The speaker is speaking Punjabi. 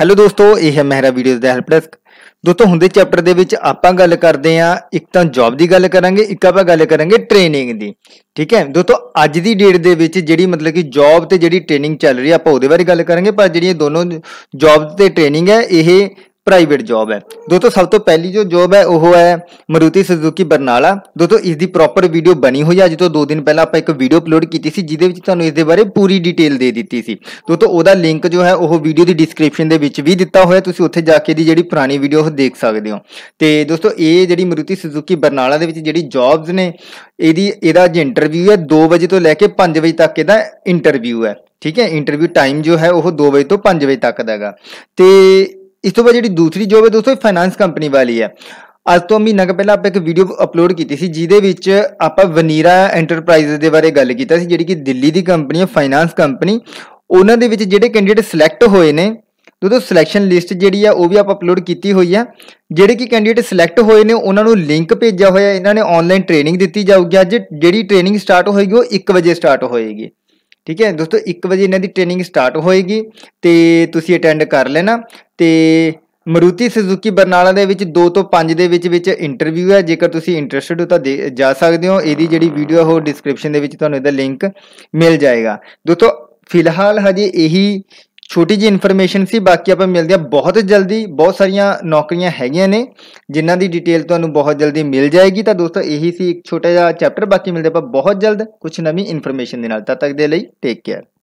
ਹੈਲੋ ਦੋਸਤੋ ਇਹ ਹੈ ਮਹਿਰਾ ਵੀਡੀਓਜ਼ ਦਾ ਹੈਲਪ ਡੈਸਕ ਦੋਸਤੋ ਹੁੰਦੇ ਚੈਪਟਰ ਦੇ ਵਿੱਚ ਆਪਾਂ ਗੱਲ ਕਰਦੇ ਆ ਇੱਕ ਤਾਂ ਜੌਬ ਦੀ ਗੱਲ ਕਰਾਂਗੇ ਇੱਕ ਆਪਾਂ ਗੱਲ ਕਰਾਂਗੇ ਟ੍ਰੇਨਿੰਗ ਦੀ ਠੀਕ ਹੈ ਦੋਸਤੋ ਅੱਜ ਦੀ ਡੇਟ ਦੇ ਵਿੱਚ ਜਿਹੜੀ ਮਤਲਬ ਕਿ ਜੌਬ ਤੇ ਜਿਹੜੀ ਟ੍ਰੇਨਿੰਗ ਚੱਲ ਰਹੀ ਆ ਆਪਾਂ ਉਹਦੇ ਬਾਰੇ ਗੱਲ ਕਰਾਂਗੇ ਪਰ ਜਿਹੜੀਆਂ ਦੋਨੋਂ ਜੌਬ ਤੇ ਟ੍ਰੇਨਿੰਗ ਹੈ ਇਹ ਪ੍ਰਾਈਵੇਟ ਜੌਬ ਹੈ ਦੋਸਤੋ ਸਭ ਤੋਂ ਪਹਿਲੀ ਜੋ ਜੌਬ ਹੈ ਉਹ ਹੈ ਮਰੂਤੀ ਸੁਜ਼ੂਕੀ ਬਰਨਾਲਾ ਦੋਸਤੋ ਇਸ ਦੀ ਪ੍ਰੋਪਰ ਵੀਡੀਓ ਬਣੀ ਹੋਈ ਹੈ ਅੱਜ ਤੋਂ 2 ਦਿਨ ਪਹਿਲਾਂ ਆਪਾਂ ਇੱਕ ਵੀਡੀਓ ਅਪਲੋਡ ਕੀਤੀ ਸੀ ਜਿਹਦੇ ਵਿੱਚ ਤੁਹਾਨੂੰ ਇਸ ਦੇ ਬਾਰੇ ਪੂਰੀ ਡਿਟੇਲ ਦੇ ਦਿੱਤੀ ਸੀ ਦੋਸਤੋ ਉਹਦਾ ਲਿੰਕ ਜੋ ਹੈ ਉਹ ਵੀਡੀਓ ਦੀ ਡਿਸਕ੍ਰਿਪਸ਼ਨ ਦੇ ਵਿੱਚ ਵੀ ਦਿੱਤਾ ਹੋਇਆ ਤੁਸੀਂ ਉੱਥੇ ਜਾ ਕੇ ਦੀ ਜਿਹੜੀ ਪੁਰਾਣੀ ਵੀਡੀਓ ਉਹ ਦੇਖ ਸਕਦੇ ਹੋ ਤੇ ਦੋਸਤੋ ਇਹ ਜਿਹੜੀ ਮਰੂਤੀ ਸੁਜ਼ੂਕੀ ਬਰਨਾਲਾ ਦੇ ਵਿੱਚ ਜਿਹੜੀ ਜੌਬਸ ਨੇ ਇਹਦੀ ਇਹਦਾ ਜੇ ਇੰਟਰਵਿਊ ਹੈ 2 ਵਜੇ ਤੋਂ ਲੈ ਕੇ 5 ਵਜੇ ਤੱਕ ਇਹਦਾ ਇੰਟਰਵਿਊ ਹੈ ਠੀਕ ਹੈ ਇੰਟਰਵਿਊ ਟਾਈਮ ਜੋ ਹੈ ਉਹ 2 ਵਜੇ ਤੋਂ 5 ਵਜੇ ਤੱਕ ਦਾ ਹੈਗਾ ਤੇ ਇਸ ਤੋਂ ਬਾਅਦ ਜਿਹੜੀ ਦੂਸਰੀ ਜੋਬ ਹੈ ਦੋਸਤੋ ਇਹ ਫਾਈਨਾਂਸ ਕੰਪਨੀ ਵਾਲੀ ਹੈ ਅੱਜ ਤੋਂ ਮਹੀਨਾ ਕ ਪਹਿਲਾਂ ਆਪਾਂ ਇੱਕ ਵੀਡੀਓ ਅਪਲੋਡ ਕੀਤੀ ਸੀ ਜਿਹਦੇ ਵਿੱਚ ਆਪਾਂ ਵਨੀਰਾ ਐਂਟਰਪ੍ਰਾਈਜ਼ ਦੇ ਬਾਰੇ ਗੱਲ ਕੀਤਾ ਸੀ ਜਿਹੜੀ ਕਿ ਦਿੱਲੀ ਦੀ ਕੰਪਨੀ ਹੈ ਫਾਈਨਾਂਸ ਕੰਪਨੀ ਉਹਨਾਂ ਦੇ ਵਿੱਚ ਜਿਹੜੇ ਕੈਂਡੀਡੇਟ ਸਿਲੈਕਟ ਹੋਏ ਨੇ ਦੋਸਤੋ ਸਿਲੈਕਸ਼ਨ ਲਿਸਟ ਜਿਹੜੀ ਆ ਉਹ ਵੀ ਆਪਾਂ ਅਪਲੋਡ ਕੀਤੀ ਹੋਈ ਆ ਜਿਹੜੇ ਕਿ ਕੈਂਡੀਡੇਟ ਸਿਲੈਕਟ ਹੋਏ ਨੇ ਉਹਨਾਂ ਨੂੰ ਲਿੰਕ ਭੇਜਿਆ ਹੋਇਆ ਇਹਨਾਂ ਨੇ ਆਨਲਾਈਨ ਟ੍ਰੇਨਿੰਗ ਦਿੱਤੀ ਜਾਊਗੀ ਅੱਜ ਜਿਹੜੀ ਟ੍ਰੇਨਿੰਗ ਸਟਾਰਟ ਹੋਏਗੀ ਉਹ 1 ਵਜੇ ਸਟਾਰਟ ਹੋਏਗੀ ਠੀਕ ਹੈ ਦੋਸਤੋ 1 ਵਜੇ ਇਹਨਾਂ ਦੀ ਟ੍ਰੇਨਿੰਗ ਸਟਾਰਟ ਹੋਏਗੀ ਤੇ ਤੁਸੀਂ ਅਟੈਂਡ ਕਰ ਲੈਣਾ ਤੇ ਮਰੂਤੀ ਸੁਜ਼ੂਕੀ ਬਰਨਾਲਾ ਦੇ ਵਿੱਚ 2 ਤੋਂ 5 ਦੇ ਵਿੱਚ ਵਿੱਚ ਇੰਟਰਵਿਊ ਹੈ ਜੇਕਰ ਤੁਸੀਂ ਇੰਟਰਸਟਿਡ ਹੋ ਤਾਂ ਜਾ ਸਕਦੇ ਹੋ ਇਹਦੀ ਜਿਹੜੀ ਵੀਡੀਓ ਹੋ ਡਿਸਕ੍ਰਿਪਸ਼ਨ ਦੇ ਵਿੱਚ ਤੁਹਾਨੂੰ ਇਹਦਾ ਲਿੰਕ ਮਿਲ ਜਾਏਗਾ ਦੋਸਤੋ ਫਿਲਹਾਲ ਹਜੇ ਇਹੀ ਛੋਟੀ ਜੀ ਇਨਫੋਰਮੇਸ਼ਨ ਸੀ ਬਾਕੀ ਆਪਾਂ ਮਿਲਦੇ ਆ ਬਹੁਤ ਜਲਦੀ ਬਹੁਤ ਸਾਰੀਆਂ ਨੌਕਰੀਆਂ ਹੈਗੀਆਂ ਨੇ ਜਿਨ੍ਹਾਂ ਦੀ ਡਿਟੇਲ ਤੁਹਾਨੂੰ ਬਹੁਤ ਜਲਦੀ ਮਿਲ ਜਾਏਗੀ ਤਾਂ ਦੋਸਤੋ ਇਹੀ ਸੀ ਇੱਕ ਛੋਟਾ ਜਿਹਾ ਚੈਪਟਰ ਬਾਕੀ ਮਿਲਦੇ ਆਪਾਂ ਬਹੁਤ ਜਲਦ ਕੁਝ ਨਵੀਂ ਇਨਫੋਰਮੇਸ਼ਨ ਦੇ ਨਾਲ ਤਦ ਤੱਕ ਦੇ ਲਈ ਟੇਕ ਕੇਅਰ